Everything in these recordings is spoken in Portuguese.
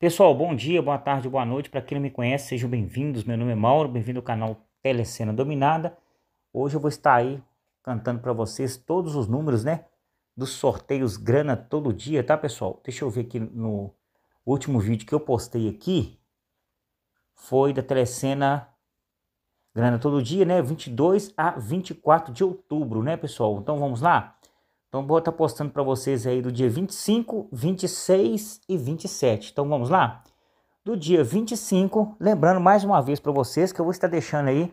Pessoal, bom dia, boa tarde, boa noite. Para quem não me conhece, sejam bem-vindos. Meu nome é Mauro, bem-vindo ao canal Telecena Dominada. Hoje eu vou estar aí cantando para vocês todos os números, né? Dos sorteios grana todo dia, tá, pessoal? Deixa eu ver aqui no último vídeo que eu postei aqui. Foi da Telecena Grana todo dia, né? 22 a 24 de outubro, né, pessoal? Então vamos lá? Então vou estar tá postando para vocês aí do dia 25, 26 e 27. Então vamos lá? Do dia 25, lembrando mais uma vez para vocês que eu vou estar deixando aí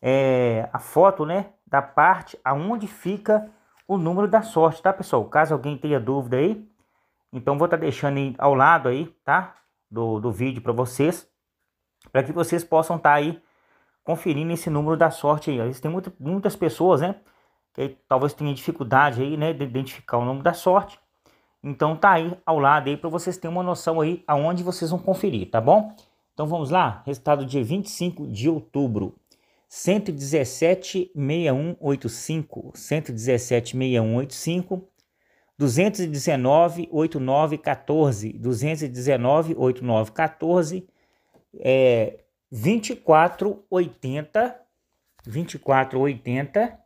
é, a foto né, da parte aonde fica o número da sorte, tá pessoal? Caso alguém tenha dúvida aí, então vou estar tá deixando aí ao lado aí, tá? Do, do vídeo para vocês, para que vocês possam estar tá aí conferindo esse número da sorte aí. Tem muita, muitas pessoas, né? que talvez tenha dificuldade aí, né, de identificar o nome da sorte. Então tá aí ao lado aí para vocês terem uma noção aí aonde vocês vão conferir, tá bom? Então vamos lá, resultado dia 25 de outubro. 1176185, 1176185, 2198914, 2198914, é 2480 2480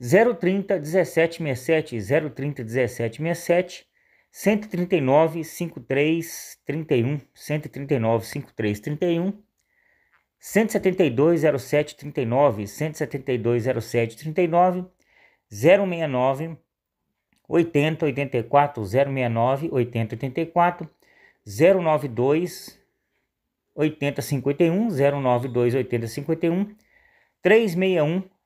030 1767 030 1767 139 53 31 139 53 31 172 07 39 172 07 39 069 80 84 069 80 84 092 80 51 092 80 51 361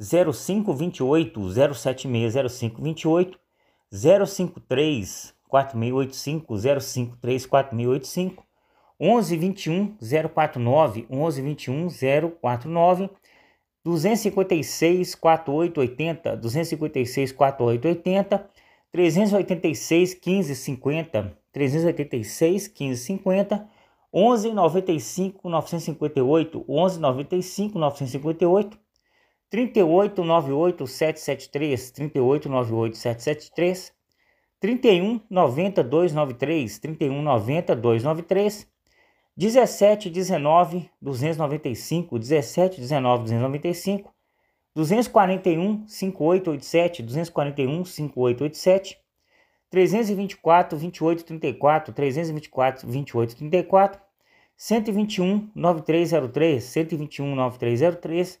0528 076 0528 053 053 4685 1121 049 1121 049 256 4880 256 4880 386 1550 386 1550 1195 958 1195 958 3898773, 3898773, 3190-293, 3190-293, 1719-295, 1719-295, 241-5887, 241-5887, 324-2834, 324-2834, 121-9303, 121-9303,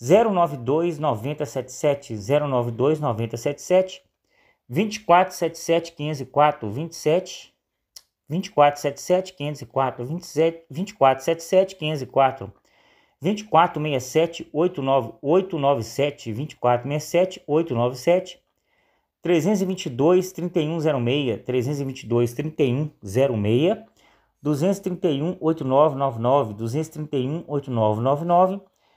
092 9077 092 9077 2477 504 27 2477 504 27 2477 504 2467 89 897 2467 897 322 3106 322 3106 231 8999 231 8999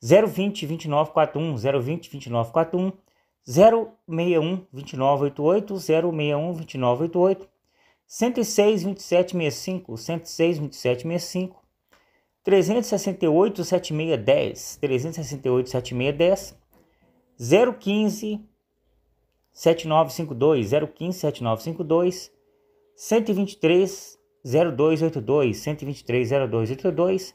020 2941 020 2941 061 2988 061 2988 106 27 65 106 27 65 368 7610 368 7610 015 7952 015 7952 123 0282 123 0282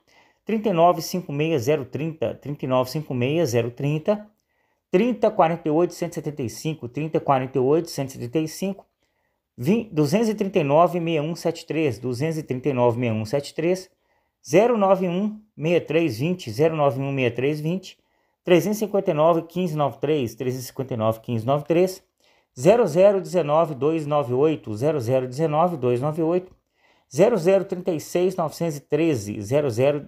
3956030, 3956030, 3048-175, 3048-175, 239-6173, 239-6173, 091-6320, 091-6320, 359-1593, 359-1593, 0019-298, 0019-298, 0036-913, 00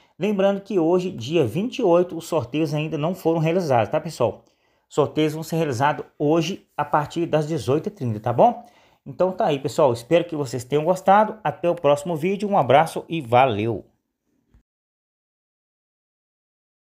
Lembrando que hoje, dia 28, os sorteios ainda não foram realizados, tá pessoal? Sorteios vão ser realizados hoje a partir das 18h30, tá bom? Então tá aí, pessoal. Espero que vocês tenham gostado. Até o próximo vídeo. Um abraço e valeu!